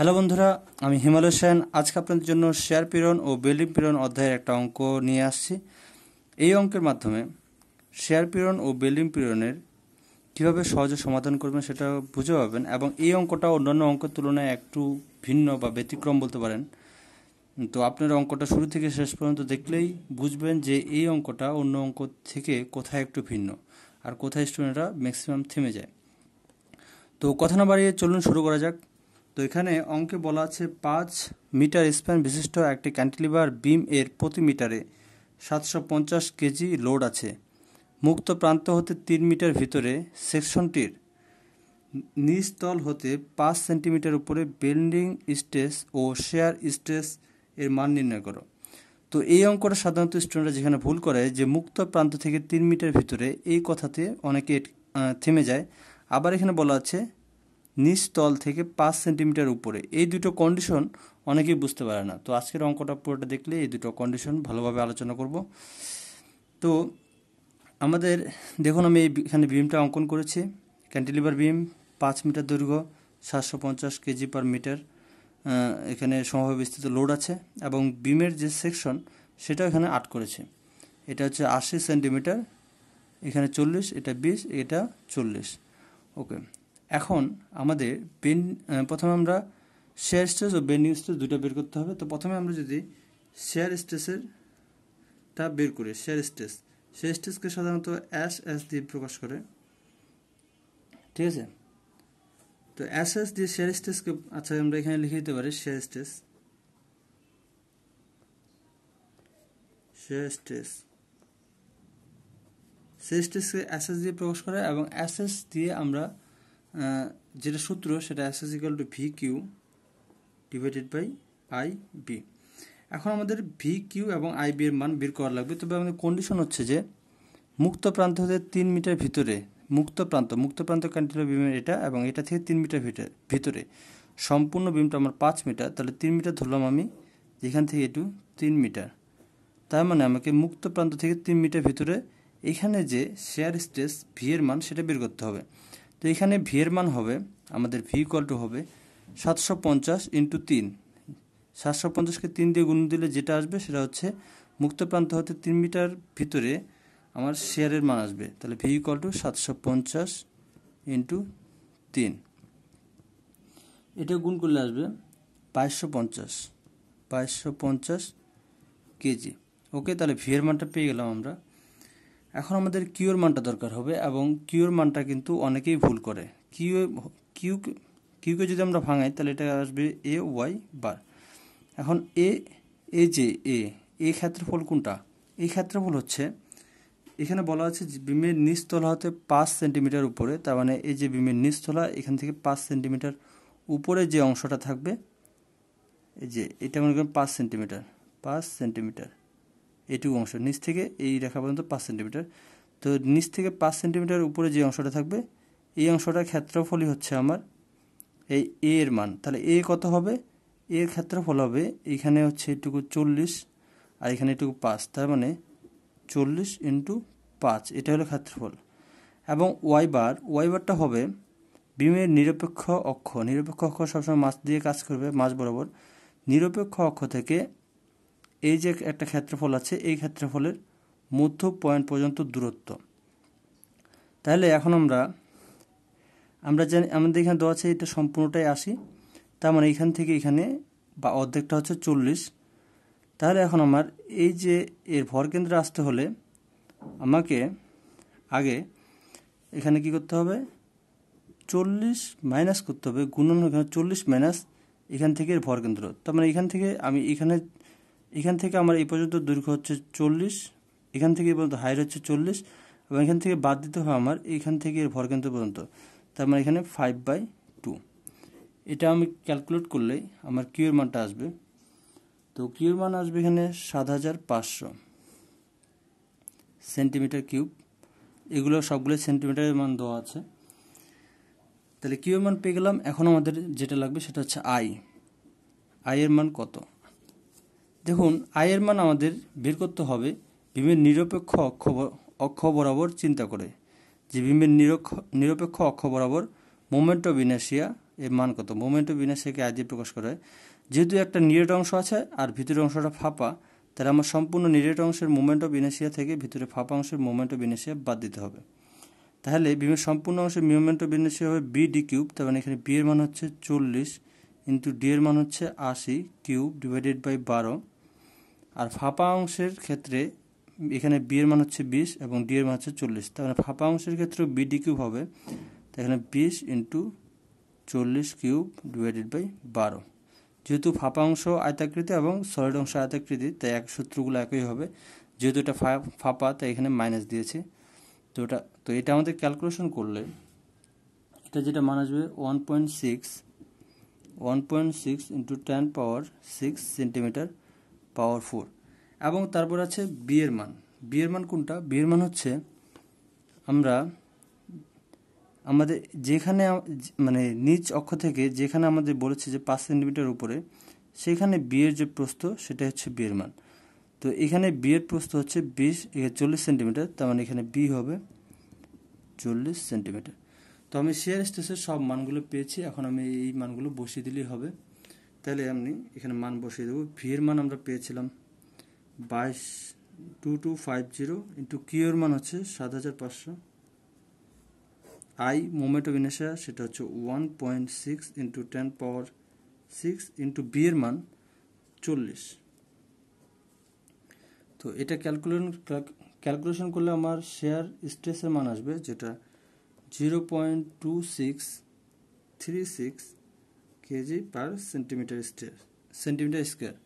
hello বন্ধুরা আমি হিমালয় হোসেন আজকে আপনাদের জন্য শেয়ার পীড়ন ও বিল্ডিং পীড়ন অধ্যায়ের একটা অঙ্ক নিয়ে আসছি এই অঙ্কের মাধ্যমে শেয়ার পীড়ন ও বিল্ডিং পীড়নের কীভাবে সহজে সমাধান করবেন সেটা বুঝে পাবেন এবং এই অঙ্কটা অন্যান্য অঙ্কের তুলনায় একটু ভিন্ন বা ব্যতিক্রম বলতে পারেন তো আপনার অঙ্কটা শুরু থেকে শেষ পর্যন্ত দেখলেই বুঝবেন যে এই অঙ্কটা অন্য অঙ্ক থেকে কোথায় একটু ভিন্ন আর কোথায় স্টুডেন্টরা ম্যাক্সিমাম থেমে যায় তো কথা না বাড়িয়ে চলুন শুরু করা যাক তো এখানে অঙ্কে বলা আছে পাঁচ মিটার স্প্যান বিশিষ্ট একটি ক্যান্টিলিভার বিম এর প্রতি মিটারে সাতশো পঞ্চাশ কেজি লোড আছে মুক্ত প্রান্ত হতে তিন মিটার ভিতরে সেকশনটির নিচতল হতে পাঁচ সেন্টিমিটার উপরে বেল্ডিং স্ট্রেস ও শেয়ার স্ট্রেস এর মান নির্ণয় করো তো এই অঙ্কটা সাধারণত স্টুডেন্টরা যেখানে ভুল করে যে মুক্ত প্রান্ত থেকে তিন মিটার ভিতরে এই কথাতে অনেকে থেমে যায় আবার এখানে বলা আছে নিচ তল থেকে পাঁচ সেন্টিমিটার উপরে এই দুটো কন্ডিশন অনেকেই বুঝতে পারে না তো আজকের অঙ্কটা পুরোটা দেখলে এই দুটো কন্ডিশন ভালোভাবে আলোচনা করব তো আমাদের দেখুন আমি এখানে বিমটা অঙ্কন করেছি ক্যান্টিলিভার বিম পাঁচ মিটার দৈর্ঘ্য সাতশো পঞ্চাশ কেজি পার মিটার এখানে সমভাবে বিস্তৃত লোড আছে এবং বিমের যে সেকশন সেটা এখানে আট করেছে এটা হচ্ছে আশি সেন্টিমিটার এখানে চল্লিশ এটা বিশ এটা চল্লিশ ওকে এখন আমাদের বেন প্রথমে আমরা শেয়ার স্টেজ ও বেন্ডিং স্টেজ দুটো বের করতে হবে তো প্রথমে আমরা যদি শেয়ার স্টেজের তা বের করি শেয়ার স্টেজ শেয়ার স্টেজকে সাধারণত অ্যাস অ্যাস দিয়ে প্রকাশ করে ঠিক আছে তো অ্যাস অ্যাস দিয়ে শেয়ার স্টেজকে আচ্ছা আমরা এখানে লিখে দিতে পারি shear stage shear stage shear স্টেজকে অ্যাস দিয়ে প্রকাশ করে এবং অ্যাসেস দিয়ে আমরা যেটা সূত্র সেটা S S equal to V Q divided by I B এখন আমাদের ভি কিউ এবং আই বি এর মান বের করা লাগবে তবে আমাদের কন্ডিশন হচ্ছে যে মুক্ত প্রান্ত হতে তিন মিটার ভিতরে মুক্ত প্রান্ত মুক্ত প্রান্ত ক্যান্টিলো বিমের এটা এবং এটা থেকে তিন মিটার ভিতরে সম্পূর্ণ বিমটা আমার পাঁচ মিটার তাহলে তিন মিটার ধরলাম আমি এখান থেকে একটু তিন মিটার তার মানে আমাকে মুক্ত প্রান্ত থেকে তিন মিটার ভিতরে এখানে যে শেয়ার স্টেস ভি এর মান সেটা বের করতে হবে তো এখানে ভি এর মান হবে আমাদের ভি ইকুয়াল টু হবে সাতশো পঞ্চাশ ইন্টু তিন সাতশো পঞ্চাশকে তিন দিয়ে গুণ দিলে যেটা আসবে সেটা হচ্ছে মুক্ত প্রান্ত হতে তিন মিটার ভিতরে আমার শেয়ারের মান আসবে তাহলে ভি ইকুয়াল টু সাতশো পঞ্চাশ ইন্টু তিন এটা গুণ করলে আসবে বাইশশো পঞ্চাশ বাইশশো পঞ্চাশ কেজি ওকে তাহলে ভি এর মানটা পেয়ে গেলাম আমরা এখন আমাদের কিউর মানটা দরকার হবে এবং কিউর মানটা কিন্তু অনেকেই ভুল করে কিউ কিউ কিউকে যদি আমরা ভাঙাই তাহলে এটা আসবে এ ওয়াই বার এখন এ এ যে এ এ ক্ষেত্রফল কোনটা এই ক্ষেত্রফল হচ্ছে এখানে বলা আছে বিমের নিচতলা হতে পাঁচ সেন্টিমিটার উপরে তার মানে এই যে বিমের নিচতলা এখান থেকে পাঁচ সেন্টিমিটার উপরে যে অংশটা থাকবে এই যে এটা মনে করেন পাঁচ সেন্টিমিটার পাঁচ সেন্টিমিটার এটুকু অংশ নিচ থেকে এই রেখা পর্যন্ত পাঁচ সেন্টিমিটার তো নিচ থেকে পাঁচ সেন্টিমিটার উপরে যে অংশটা থাকবে এই অংশটার ক্ষেত্রফলই হচ্ছে আমার এই এ এর মান তাহলে এ কত হবে এর ক্ষেত্রফল হবে এখানে হচ্ছে এটুকু চল্লিশ আর এখানে এটুকু পাঁচ তার মানে চল্লিশ ইন্টু পাঁচ এটা হলো ক্ষেত্রফল এবং ওয়াই বার ওয়াই বারটা হবে বিমের নিরপেক্ষ অক্ষ নিরপেক্ষ অক্ষ সবসময় মাছ দিয়ে কাজ করবে মাছ বরাবর নিরপেক্ষ অক্ষ থেকে এই যে একটা ক্ষেত্রফল আছে এই ক্ষেত্রফলের মধ্য পয়েন্ট পর্যন্ত দূরত্ব তাহলে এখন আমরা আমরা জানি আমাদের এখানে দেওয়া আছে এটা সম্পূর্ণটাই আসি তার মানে এখান থেকে এখানে বা অর্ধেকটা হচ্ছে চল্লিশ তাহলে এখন আমার এই যে এর ভর আসতে হলে আমাকে আগে এখানে কি করতে হবে চল্লিশ মাইনাস করতে হবে গুণন এখানে চল্লিশ মাইনাস এখান থেকে এর ভর কেন্দ্র তার মানে এখান থেকে আমি এখানে এখান থেকে আমার এই পর্যন্ত দৈর্ঘ্য হচ্ছে চল্লিশ এখান থেকে পর্যন্ত হাইট হচ্ছে চল্লিশ এবং এখান থেকে বাদ দিতে হয় আমার এখান থেকে এর ভরকেন্দ্র পর্যন্ত তার মানে এখানে ফাইভ বাই টু এটা আমি ক্যালকুলেট করলে আমার কিউর মানটা আসবে তো কিউর মান আসবে এখানে সাত হাজার পাঁচশো সেন্টিমিটার কিউব এগুলো সবগুলো সেন্টিমিটারের মান দেওয়া আছে তাহলে কিউর মান পেয়ে গেলাম এখন আমাদের যেটা লাগবে সেটা হচ্ছে আই আয়ের মান কত দেখুন আয়ের মান আমাদের বের করতে হবে বিমের নিরপেক্ষ অক্ষ অক্ষ বরাবর চিন্তা করে যে বিমের নিরক্ষ নিরপেক্ষ অক্ষ বরাবর মোমেন্ট অফ ইনার্শিয়া এর মান কত মোমেন্ট অফ ইনার্শিয়াকে আয় দিয়ে প্রকাশ করা যেহেতু একটা নিরেট অংশ আছে আর ভিতরের অংশটা ফাঁপা তাহলে আমার সম্পূর্ণ নিরেট অংশের মোমেন্ট অফ ইনার্শিয়া থেকে ভিতরে ফাঁপা অংশের মোমেন্ট অফ ইনার্শিয়া বাদ দিতে হবে তাহলে বিমের সম্পূর্ণ অংশের মোমেন্ট অফ ইনার্শিয়া হবে বি ডি কিউব তার মানে এখানে বি এর মান হচ্ছে চল্লিশ ইন্টু ডি এর মান হচ্ছে আশি কিউব ডিভাইডেড বাই বারো আর ফাঁপা অংশের ক্ষেত্রে এখানে বি এর মান হচ্ছে বিশ এবং ডি এর মান হচ্ছে চল্লিশ তার মানে ফাঁপা অংশের ক্ষেত্রেও বি ডি কিউব হবে এখানে বিশ ইন্টু চল্লিশ কিউব ডিভাইডেড বাই বারো যেহেতু ফাঁপা অংশ আয়তাকৃতি এবং সলিড অংশ আয়তাকৃতি তাই এক সূত্রগুলো একই হবে যেহেতু এটা ফাঁপা তাই এখানে মাইনাস দিয়েছে তো ওটা তো এটা আমাদের ক্যালকুলেশন করলে এটা যেটা মান আসবে one point six 1.6 into ten power six centimetre power four এবং তারপর আছে বিয়ের মান বিয়ের মান কোনটা বিয়ের মান হচ্ছে আমরা আমাদের যেখানে মানে নিচ অক্ষ থেকে যেখানে আমাদের বলেছে যে পাঁচ সেন্টিমিটার উপরে সেখানে বিয়ের যে প্রস্থ সেটা হচ্ছে বিয়ের মান তো এখানে বিয়ের প্রস্থ হচ্ছে বিশ চল্লিশ সেন্টিমিটার তার মানে এখানে বি হবে চল্লিশ সেন্টিমিটার তো আমি শেয়ার স্টেসের সব মানগুলো পেয়েছি এখন আমি এই মানগুলো বসিয়ে দিলেই হবে তাহলে আমি এখানে মান বসিয়ে দেবো ভিয়ের মান আমরা পেয়েছিলাম বাইশ two two five zero into কিউর মান হচ্ছে সাত হাজার পাঁচশো আই মোমেন্ট অফ ইনেশিয়া সেটা হচ্ছে one point six into ten power six into বিয়ের মান চল্লিশ তো এটা ক্যালকুলেশন ক্যালকুলেশন করলে আমার শেয়ার স্ট্রেসের মান আসবে যেটা zero point two six three six KG per centimetre stair centimetre square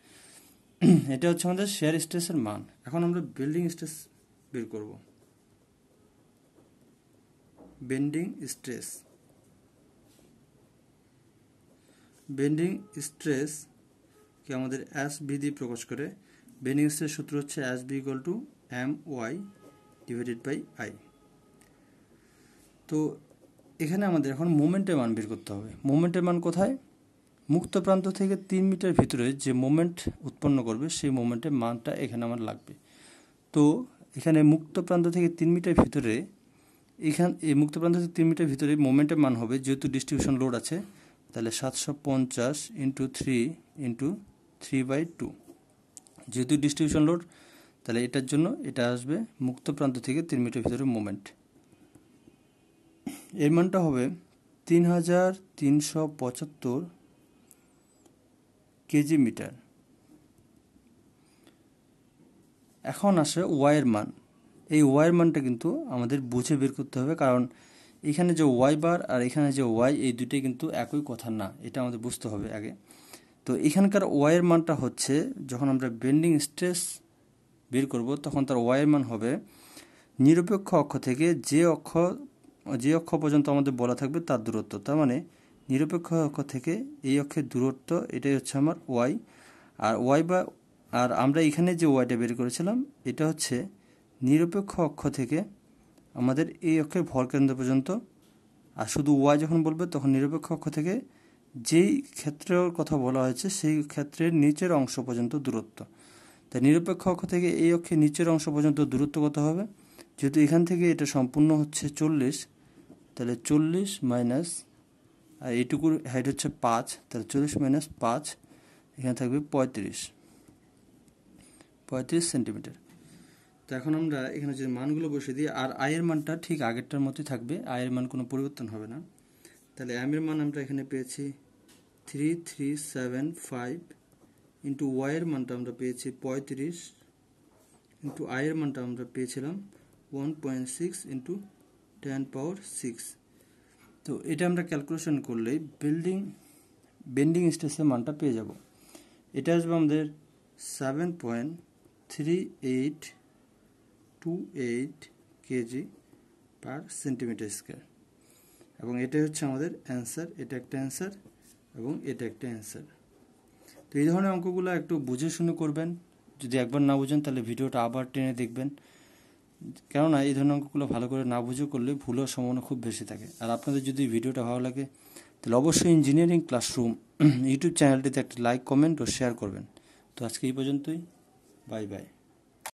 এটা হচ্ছে আমাদের শেয়ার স্ট্রেসের মান এখন আমরা বিল্ডিং স্ট্রেস বের করব বেন্ডিং স্ট্রেস বেন্ডিং স্ট্রেস কে আমাদের অ্যাস বি দিয়ে প্রকাশ করে বেন্ডিং স্ট্রেস সূত্র হচ্ছে S B equal to M Y divided by I তো এখানে আমাদের এখন মোমেন্টের মান বের করতে হবে মোমেন্টের মান কোথায় মুক্ত প্রান্ত থেকে তিন মিটার ভিতরে যে মোমেন্ট উৎপন্ন করবে সেই মোমেন্টের মানটা এখানে আমার লাগবে তো এখানে মুক্ত প্রান্ত থেকে তিন মিটার ভিতরে এখান এই মুক্ত প্রান্ত থেকে তিন মিটার ভিতরে মোমেন্টের মান হবে যেহেতু ডিস্ট্রিবিউশন লোড আছে তাহলে সাতশো পঞ্চাশ into three into three by two যেহেতু ডিস্ট্রিবিউশন লোড তাহলে এটার জন্য এটা আসবে মুক্ত প্রান্ত থেকে তিন মিটার ভিতরে মোমেন্ট এর মানটা হবে তিন হাজার তিনশো পঁচাত্তর কেজি মিটার এখন আসে ওয়াইয়ের মান এই ওয়াইয়ের মানটা কিন্তু আমাদের বুঝে বের করতে হবে কারণ এখানে যে ওয়াই বার আর এখানে যে ওয়াই এই দুটোই কিন্তু একই কথা না এটা আমাদের বুঝতে হবে আগে তো এখানকার ওয়াইয়ের মানটা হচ্ছে যখন আমরা বেন্ডিং স্ট্রেস বের করব তখন তার ওয়াইয়ের মান হবে নিরপেক্ষ অক্ষ থেকে যে অক্ষ যে অক্ষ পর্যন্ত আমাদের বলা থাকবে তার দূরত্ব তার মানে নিরপেক্ষ অক্ষ থেকে এই অক্ষের দূরত্ব এটাই হচ্ছে আমার ওয়াই আর ওয়াই বা আর আমরা এখানে যে ওয়াইটা বের করেছিলাম এটা হচ্ছে নিরপেক্ষ অক্ষ থেকে আমাদের এই অক্ষের ভরকেন্দ্র পর্যন্ত আর শুধু ওয়াই যখন বলবে তখন নিরপেক্ষ অক্ষ থেকে যেই ক্ষেত্রের কথা বলা হয়েছে সেই ক্ষেত্রের নিচের অংশ পর্যন্ত দূরত্ব তাই নিরপেক্ষ অক্ষ থেকে এই অক্ষের নিচের অংশ পর্যন্ত দূরত্ব কত হবে যেহেতু এখান থেকে এটা সম্পূর্ণ হচ্ছে চল্লিশ তাহলে চল্লিশ মাইনাস আর এইটুকুর হাইট হচ্ছে পাঁচ তাহলে চল্লিশ মাইনাস পাঁচ এখানে থাকবে পঁয়ত্রিশ পঁয়ত্রিশ সেন্টিমিটার তো এখন আমরা এখানে যদি মানগুলো বসে দিই আর আয়ের মানটা ঠিক আগেরটার মতোই থাকবে আয়ের মান কোনো পরিবর্তন হবে না তাহলে এমের মান আমরা এখানে পেয়েছি three three seven five into ওয়াইয়ের মানটা আমরা পেয়েছি পঁয়ত্রিশ ইন্টু আয়ের মানটা আমরা পেয়েছিলাম one point six into ten power six তো এটা আমরা ক্যালকুলেশন করলেই বিল্ডিং বেন্ডিং স্ট্রেসের মানটা পেয়ে যাব এটা আসবে আমাদের seven point three eight two eight KG per centimetre square এবং এটাই হচ্ছে আমাদের অ্যান্সার এটা একটা অ্যান্সার এবং এটা একটা অ্যান্সার তো এই ধরনের অঙ্কগুলো একটু বুঝে শুনে করবেন যদি একবার না বুঝেন তাহলে ভিডিওটা আবার টেনে দেখবেন কেননা এই ধরনের অঙ্কগুলো ভালো করে না বুঝে করলে ভুল হওয়ার সম্ভাবনা খুব বেশি থাকে আর আপনাদের যদি ভিডিওটা ভালো লাগে তাহলে অবশ্যই ইঞ্জিনিয়ারিং ক্লাসরুম ইউটিউব চ্যানেলটিতে একটা লাইক কমেন্ট ও শেয়ার করবেন তো আজকে এই পর্যন্তই বাই বাই